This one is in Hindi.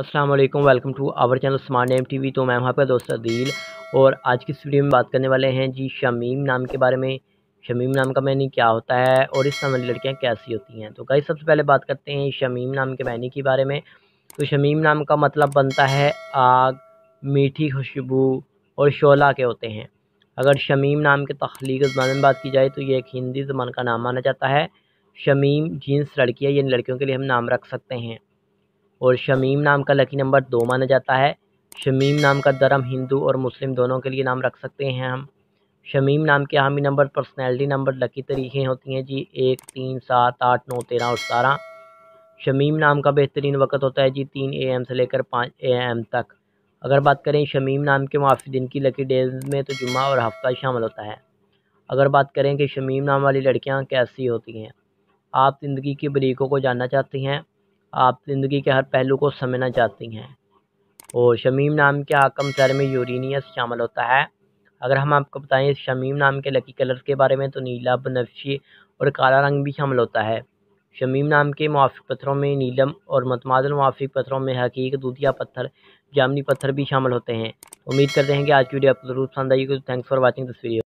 Aslam welcome to our channel smart M V तो मैं वहाँ पर दोस्त अदील और आज की इस वीडियो में बात करने वाले हैं जी शमीम नाम के बारे में शमीम नाम का मैनी क्या होता है और इस समय लड़कियाँ कैसी होती हैं तो कई सबसे पहले बात करते हैं शमीम नाम के मैनी के बारे में तो शमीम नाम का मतलब बनता है आग मीठी खुशबू और शोला के होते हैं अगर शमीम नाम के तख्लीक ज़बान में बात की जाए तो ये एक हिंदी ज़बान का नाम माना जाता है शमीम जीन्स लड़कियाँ इन लड़कियों के लिए हम नाम रख सकते हैं और शमीम नाम का लकी नंबर दो माना जाता है शमीम नाम का धर्म हिंदू और मुस्लिम दोनों के लिए नाम रख सकते हैं हम शमीम नाम के हामी नंबर पर्सनैलिटी नंबर लकी तरीक़ें होती हैं जी एक तीन सात आठ नौ तेरह और सतारह शमीम नाम का बेहतरीन वक्त होता है जी तीन ए एम से लेकर पाँच ए एम तक अगर बात करें शमीम नाम के मुआफ़ी दिन की लकी डेज में तो जुम्मा और हफ्ता शामिल होता है अगर बात करें कि शमीम नाम वाली लड़कियाँ कैसी होती हैं आप ज़िंदगी की बरीकों को जानना चाहती हैं आप ज़िंदगी के हर पहलू को समझना चाहती हैं और शमीम नाम के आकम सर में यूरिनियस शामिल होता है अगर हम आपको बताएं शमीम नाम के लकी कलर्स के बारे में तो नीला बनफशी और काला रंग भी शामिल होता है शमीम नाम के मुआफ़ पत्थरों में नीलम और मतमादल मुआफ़ पत्थरों में हकीक दूधिया पत्थर जामनी पत्थर भी शामिल होते हैं उम्मीद करते हैं कि आज की वीडियो आपको जरूर पसंद आई thanks for watching this video